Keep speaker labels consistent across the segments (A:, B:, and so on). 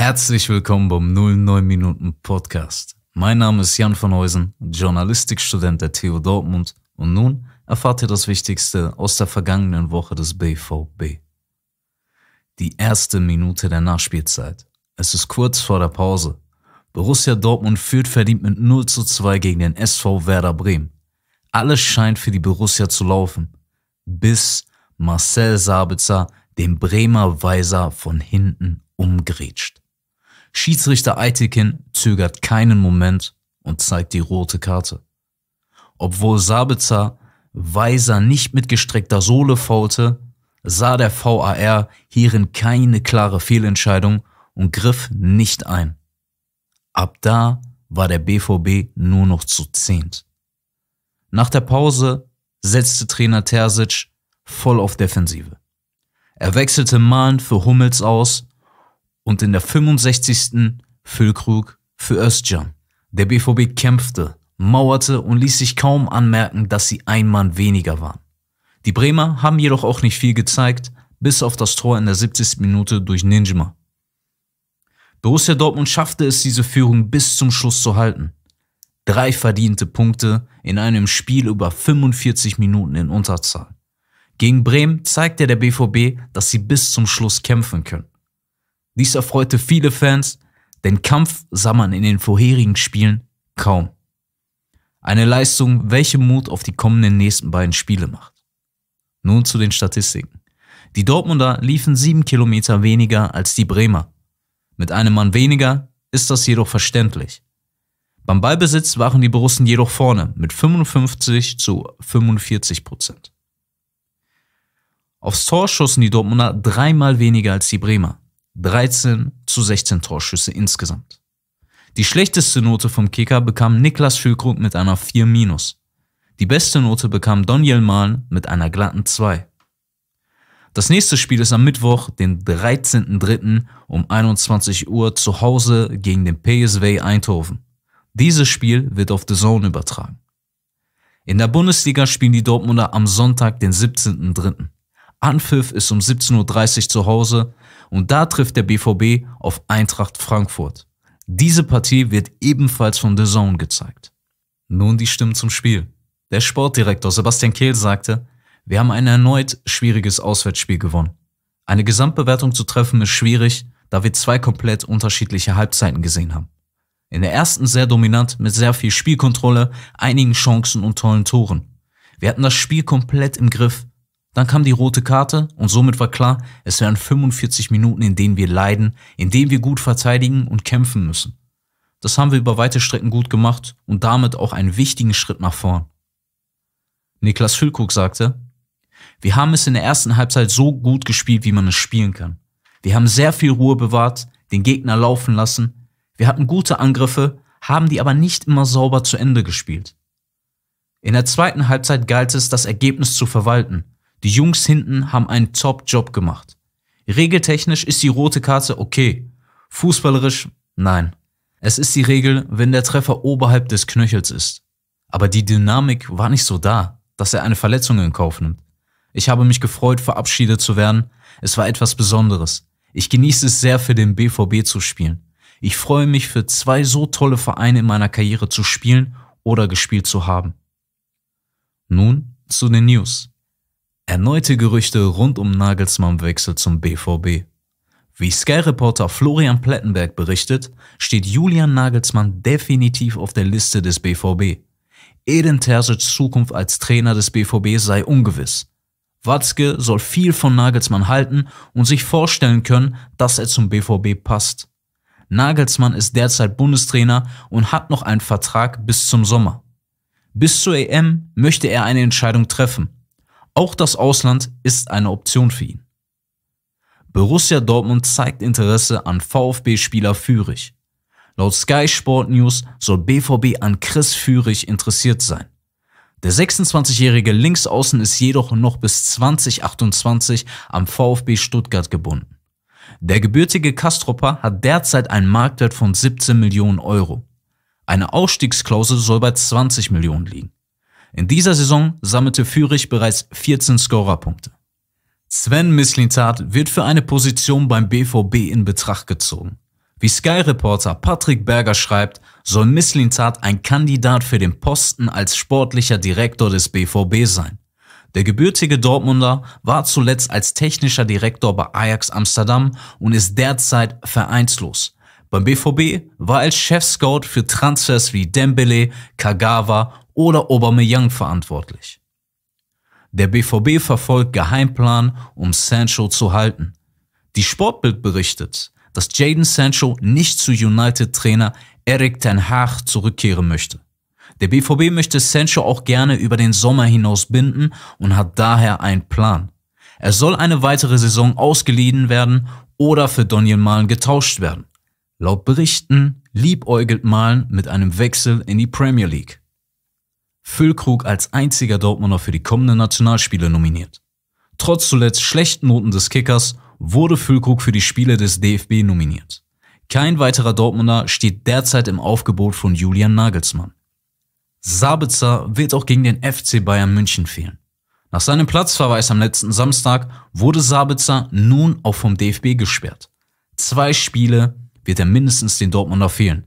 A: Herzlich willkommen beim 09 Minuten Podcast. Mein Name ist Jan von Heusen, Journalistikstudent der TU Dortmund und nun erfahrt ihr das Wichtigste aus der vergangenen Woche des BVB. Die erste Minute der Nachspielzeit. Es ist kurz vor der Pause. Borussia Dortmund führt verdient mit 0 zu 2 gegen den SV Werder Bremen. Alles scheint für die Borussia zu laufen, bis Marcel Sabitzer den Bremer Weiser von hinten umgrätscht. Schiedsrichter Aitekin zögert keinen Moment und zeigt die rote Karte. Obwohl Sabitzer Weiser nicht mit gestreckter Sohle faulte, sah der VAR hierin keine klare Fehlentscheidung und griff nicht ein. Ab da war der BVB nur noch zu zehnt. Nach der Pause setzte Trainer Terzic voll auf Defensive. Er wechselte Mahn für Hummels aus und in der 65. Füllkrug für Özcan. Der BVB kämpfte, mauerte und ließ sich kaum anmerken, dass sie ein Mann weniger waren. Die Bremer haben jedoch auch nicht viel gezeigt, bis auf das Tor in der 70. Minute durch Ninjma. Borussia Dortmund schaffte es, diese Führung bis zum Schluss zu halten. Drei verdiente Punkte in einem Spiel über 45 Minuten in Unterzahl. Gegen Bremen zeigte der BVB, dass sie bis zum Schluss kämpfen können. Dies erfreute viele Fans, denn Kampf sah man in den vorherigen Spielen kaum. Eine Leistung, welche Mut auf die kommenden nächsten beiden Spiele macht. Nun zu den Statistiken. Die Dortmunder liefen sieben Kilometer weniger als die Bremer. Mit einem Mann weniger ist das jedoch verständlich. Beim Ballbesitz waren die Borussen jedoch vorne mit 55 zu 45 Prozent. Aufs Tor schossen die Dortmunder dreimal weniger als die Bremer. 13 zu 16 Torschüsse insgesamt. Die schlechteste Note vom Kicker bekam Niklas Füllkrug mit einer 4 minus. Die beste Note bekam Daniel Mahn mit einer glatten 2. Das nächste Spiel ist am Mittwoch, den 13.03. um 21 Uhr zu Hause gegen den PSV Eindhoven. Dieses Spiel wird auf The Zone übertragen. In der Bundesliga spielen die Dortmunder am Sonntag, den 17.03. Anpfiff ist um 17.30 Uhr zu Hause und da trifft der BVB auf Eintracht Frankfurt. Diese Partie wird ebenfalls von The Zone gezeigt. Nun die Stimmen zum Spiel. Der Sportdirektor Sebastian Kehl sagte, wir haben ein erneut schwieriges Auswärtsspiel gewonnen. Eine Gesamtbewertung zu treffen ist schwierig, da wir zwei komplett unterschiedliche Halbzeiten gesehen haben. In der ersten sehr dominant mit sehr viel Spielkontrolle, einigen Chancen und tollen Toren. Wir hatten das Spiel komplett im Griff, dann kam die rote Karte und somit war klar, es wären 45 Minuten, in denen wir leiden, in denen wir gut verteidigen und kämpfen müssen. Das haben wir über weite Strecken gut gemacht und damit auch einen wichtigen Schritt nach vorn. Niklas Füllkrug sagte, wir haben es in der ersten Halbzeit so gut gespielt, wie man es spielen kann. Wir haben sehr viel Ruhe bewahrt, den Gegner laufen lassen. Wir hatten gute Angriffe, haben die aber nicht immer sauber zu Ende gespielt. In der zweiten Halbzeit galt es, das Ergebnis zu verwalten die Jungs hinten haben einen Top-Job gemacht. Regeltechnisch ist die rote Karte okay. Fußballerisch nein. Es ist die Regel, wenn der Treffer oberhalb des Knöchels ist. Aber die Dynamik war nicht so da, dass er eine Verletzung in Kauf nimmt. Ich habe mich gefreut, verabschiedet zu werden. Es war etwas Besonderes. Ich genieße es sehr, für den BVB zu spielen. Ich freue mich, für zwei so tolle Vereine in meiner Karriere zu spielen oder gespielt zu haben. Nun zu den News. Erneute Gerüchte rund um Nagelsmann Wechsel zum BVB. Wie Sky-Reporter Florian Plettenberg berichtet, steht Julian Nagelsmann definitiv auf der Liste des BVB. Eden Terzic's Zukunft als Trainer des BVB sei ungewiss. Watzke soll viel von Nagelsmann halten und sich vorstellen können, dass er zum BVB passt. Nagelsmann ist derzeit Bundestrainer und hat noch einen Vertrag bis zum Sommer. Bis zur EM möchte er eine Entscheidung treffen. Auch das Ausland ist eine Option für ihn. Borussia Dortmund zeigt Interesse an VfB-Spieler Führig. Laut Sky Sport News soll BVB an Chris Führig interessiert sein. Der 26-jährige Linksaußen ist jedoch noch bis 2028 am VfB Stuttgart gebunden. Der gebürtige Kastropper hat derzeit einen Marktwert von 17 Millionen Euro. Eine Ausstiegsklausel soll bei 20 Millionen liegen. In dieser Saison sammelte Führich bereits 14 Scorerpunkte. Sven Mislintat wird für eine Position beim BVB in Betracht gezogen. Wie Sky-Reporter Patrick Berger schreibt, soll Mislintat ein Kandidat für den Posten als sportlicher Direktor des BVB sein. Der gebürtige Dortmunder war zuletzt als technischer Direktor bei Ajax Amsterdam und ist derzeit vereinslos. Beim BVB war er als Chefscout für Transfers wie Dembele, Kagawa oder Aubameyang verantwortlich. Der BVB verfolgt Geheimplan, um Sancho zu halten. Die Sportbild berichtet, dass Jaden Sancho nicht zu United-Trainer Eric ten Hag zurückkehren möchte. Der BVB möchte Sancho auch gerne über den Sommer hinaus binden und hat daher einen Plan. Er soll eine weitere Saison ausgeliehen werden oder für Donjen Malen getauscht werden. Laut Berichten liebäugelt Malen mit einem Wechsel in die Premier League. Füllkrug als einziger Dortmunder für die kommenden Nationalspiele nominiert. Trotz zuletzt schlechten Noten des Kickers wurde Füllkrug für die Spiele des DFB nominiert. Kein weiterer Dortmunder steht derzeit im Aufgebot von Julian Nagelsmann. Sabitzer wird auch gegen den FC Bayern München fehlen. Nach seinem Platzverweis am letzten Samstag wurde Sabitzer nun auch vom DFB gesperrt. Zwei Spiele wird er mindestens den Dortmunder fehlen.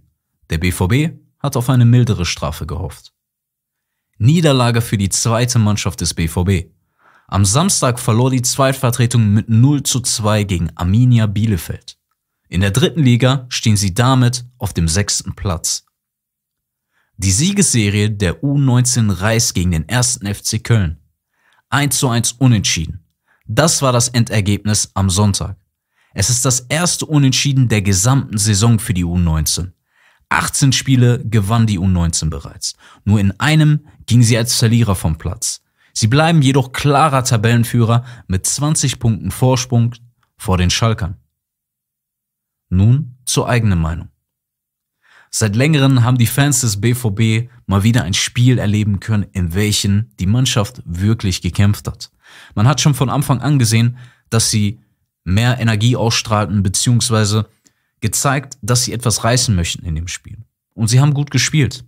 A: Der BVB hat auf eine mildere Strafe gehofft. Niederlage für die zweite Mannschaft des BVB. Am Samstag verlor die Zweitvertretung mit 0 zu 2 gegen Arminia Bielefeld. In der dritten Liga stehen sie damit auf dem sechsten Platz. Die Siegesserie der U19 Reis gegen den ersten FC Köln. 1 zu 1 unentschieden. Das war das Endergebnis am Sonntag. Es ist das erste Unentschieden der gesamten Saison für die U19. 18 Spiele gewann die U19 bereits. Nur in einem ging sie als Verlierer vom Platz. Sie bleiben jedoch klarer Tabellenführer mit 20 Punkten Vorsprung vor den Schalkern. Nun zur eigenen Meinung. Seit längerem haben die Fans des BVB mal wieder ein Spiel erleben können, in welchem die Mannschaft wirklich gekämpft hat. Man hat schon von Anfang an gesehen, dass sie mehr Energie ausstrahlten bzw. gezeigt, dass sie etwas reißen möchten in dem Spiel. Und sie haben gut gespielt.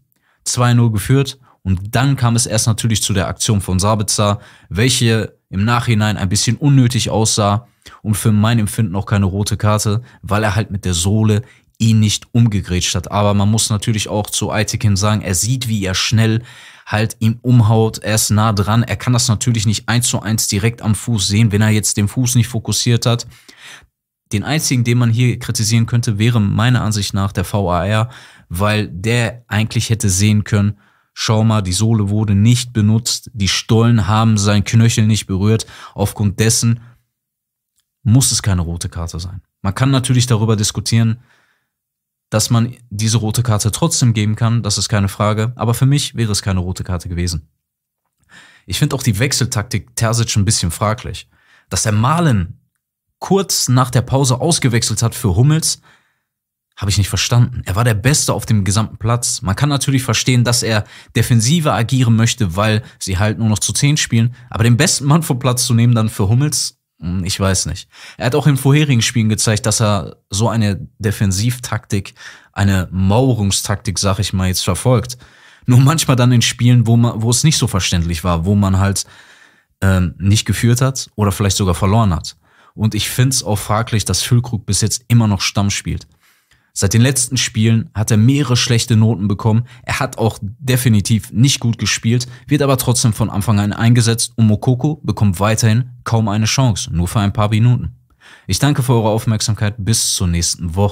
A: 2-0 geführt, und dann kam es erst natürlich zu der Aktion von Sabitzer, welche im Nachhinein ein bisschen unnötig aussah und für mein Empfinden auch keine rote Karte, weil er halt mit der Sohle ihn nicht umgegrätscht hat. Aber man muss natürlich auch zu Aitekin sagen, er sieht, wie er schnell halt ihm umhaut, er ist nah dran, er kann das natürlich nicht eins zu eins direkt am Fuß sehen, wenn er jetzt den Fuß nicht fokussiert hat. Den einzigen, den man hier kritisieren könnte, wäre meiner Ansicht nach der VAR, weil der eigentlich hätte sehen können, Schau mal, die Sohle wurde nicht benutzt, die Stollen haben sein Knöchel nicht berührt. Aufgrund dessen muss es keine rote Karte sein. Man kann natürlich darüber diskutieren, dass man diese rote Karte trotzdem geben kann, das ist keine Frage, aber für mich wäre es keine rote Karte gewesen. Ich finde auch die Wechseltaktik Terzic ein bisschen fraglich. Dass er Malen kurz nach der Pause ausgewechselt hat für Hummels, habe ich nicht verstanden. Er war der Beste auf dem gesamten Platz. Man kann natürlich verstehen, dass er defensiver agieren möchte, weil sie halt nur noch zu 10 spielen. Aber den besten Mann vom Platz zu nehmen, dann für Hummels, hm, ich weiß nicht. Er hat auch in vorherigen Spielen gezeigt, dass er so eine Defensivtaktik, eine Mauerungstaktik, sag ich mal, jetzt verfolgt. Nur manchmal dann in Spielen, wo, man, wo es nicht so verständlich war, wo man halt ähm, nicht geführt hat oder vielleicht sogar verloren hat. Und ich find's auch fraglich, dass Füllkrug bis jetzt immer noch Stamm spielt. Seit den letzten Spielen hat er mehrere schlechte Noten bekommen. Er hat auch definitiv nicht gut gespielt, wird aber trotzdem von Anfang an eingesetzt und Mokoko bekommt weiterhin kaum eine Chance, nur für ein paar Minuten. Ich danke für eure Aufmerksamkeit. Bis zur nächsten Woche.